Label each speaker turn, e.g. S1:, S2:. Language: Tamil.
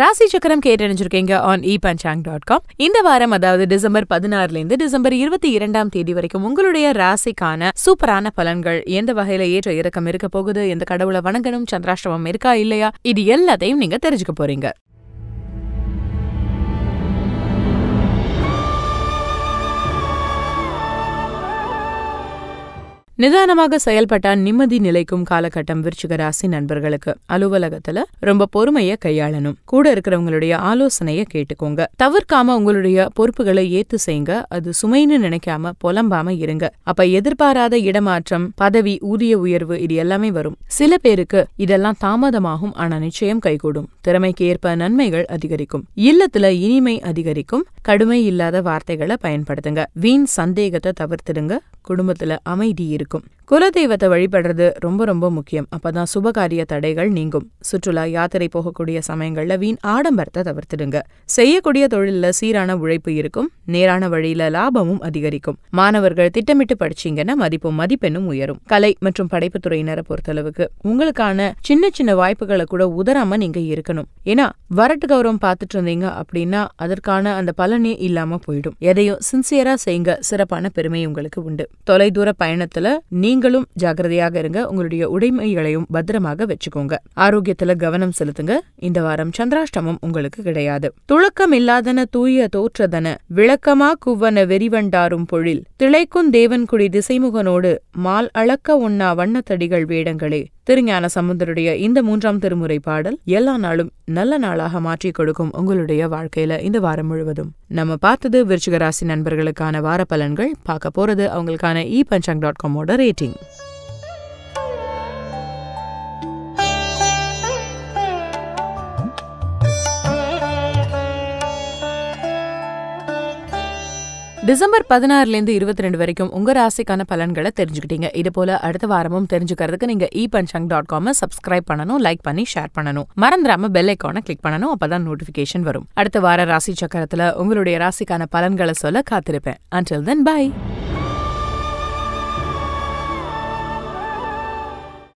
S1: ராசி சக்கரம் கேட்டறிஞ்சிருக்கீங்க on e Panchang dot com இந்த வாரம் அதாவது டிசம்பர் பதினாறுலேருந்து டிசம்பர் இருபத்தி இரண்டாம் தேதி வரைக்கும் உங்களுடைய ராசிக்கான சூப்பரான பலன்கள் எந்த வகையில ஏற்ற இறக்கம் இருக்க போகுது எந்த கடவுளை வணங்கணும் சந்திராஷ்டமம் இருக்கா இல்லையா இது எல்லாத்தையும் நீங்க தெரிஞ்சுக்க போறீங்க நிதானமாக செயல்பட்டா நிம்மதி நிலைக்கும் காலகட்டம் விருச்சிக ராசி நண்பர்களுக்கு அலுவலகத்துல ரொம்ப பொறுமைய கையாளணும் கூட இருக்கிறவங்களுடைய ஆலோசனைய கேட்டுக்கோங்க தவிர்க்காம உங்களுடைய பொறுப்புகளை ஏத்து செய்யுங்க அது சுமைன்னு நினைக்காம புலம்பாம இருங்க அப்ப எதிர்பாராத இடமாற்றம் பதவி ஊதிய உயர்வு இது எல்லாமே வரும் சில பேருக்கு இதெல்லாம் தாமதமாகும் ஆனா நிச்சயம் கைகூடும் திறமைக்கு ஏற்ப நன்மைகள் அதிகரிக்கும் இல்லத்துல இனிமை அதிகரிக்கும் கடுமை இல்லாத வார்த்தைகளை பயன்படுத்துங்க வீண் சந்தேகத்தை தவிர்த்துடுங்க குடும்பத்துல அமைதி இருக்கும் இருக்கும் குலதெய்வத்தை வழிபடுறது ரொம்ப ரொம்ப முக்கியம் அப்பதான் சுபகாரிய தடைகள் நீங்கும் சுற்றுலா யாத்திரை போகக்கூடிய சமயங்கள்ல வீண் ஆடம்பரத்தை தவிர்த்துடுங்க செய்யக்கூடிய தொழில்ல சீரான உழைப்பு இருக்கும் நேரான வழியில லாபமும் அதிகரிக்கும் மாணவர்கள் திட்டமிட்டு படிச்சீங்கன்னா மதிப்பும் மதிப்பெண்ணும் உயரும் கலை மற்றும் படைப்பு துறையினரை பொறுத்தளவுக்கு உங்களுக்கான சின்ன சின்ன வாய்ப்புகளை கூட உதராம நீங்க இருக்கணும் ஏன்னா வரட்டு கௌரவம் பார்த்துட்டு இருந்தீங்க அப்படின்னா அதற்கான அந்த பலனே இல்லாம போயிடும் எதையும் சின்சியரா செய்யுங்க சிறப்பான பெருமை உங்களுக்கு உண்டு தொலைதூர பயணத்துல நீங்களும் ஜாகிரதையாக இருங்க உங்களுடைய உடைமைகளையும் பத்திரமாக வச்சுக்கோங்க ஆரோக்கியத்துல கவனம் செலுத்துங்க இந்த வாரம் சந்திராஷ்டமம் உங்களுக்கு கிடையாது துளக்கம் இல்லாதன தூய தோற்றதன விளக்கமா குவன வெறிவண்டாரும் பொழில் திளைக்கும் தேவன்குடி திசைமுகனோடு மால் அளக்க உண்ணா வண்ணத்தடிகள் வேடங்களே திருஞான சமுந்தருடைய இந்த மூன்றாம் திருமுறை பாடல் எல்லா நாளும் நல்ல நாளாக மாற்றி கொடுக்கும் உங்களுடைய வாழ்க்கையில இந்த வாரம் முழுவதும் நம்ம பார்த்தது விருச்சிகராசி நண்பர்களுக்கான வார பலன்கள் பார்க்க போறது அவங்களுக்கான இ பஞ்சாங் டாட் காமோட ரேட்டிங் டிசம்பர் பதினாறுலேருந்து இருபத்தி ரெண்டு வரைக்கும் உங்கள் ராசிக்கான பலன்களை தெரிஞ்சுக்கிட்டீங்க இது போல அடுத்த வாரமும் தெரிஞ்சுக்கிறதுக்கு நீங்கள் இ பன்சங் டாட் காமை சப்ஸ்கிரைப் பண்ணணும் லைக் பண்ணி ஷேர் பண்ணணும் மறந்துடாம பெல் ஐக்கானை கிளிக் பண்ணணும் அப்பதான் நோட்டிஃபிகேஷன் வரும் அடுத்த வார ராசி சக்கரத்தில் உங்களுடைய ராசிக்கான பலன்களை சொல்ல காத்திருப்பேன் அன்டில் தென் பாய்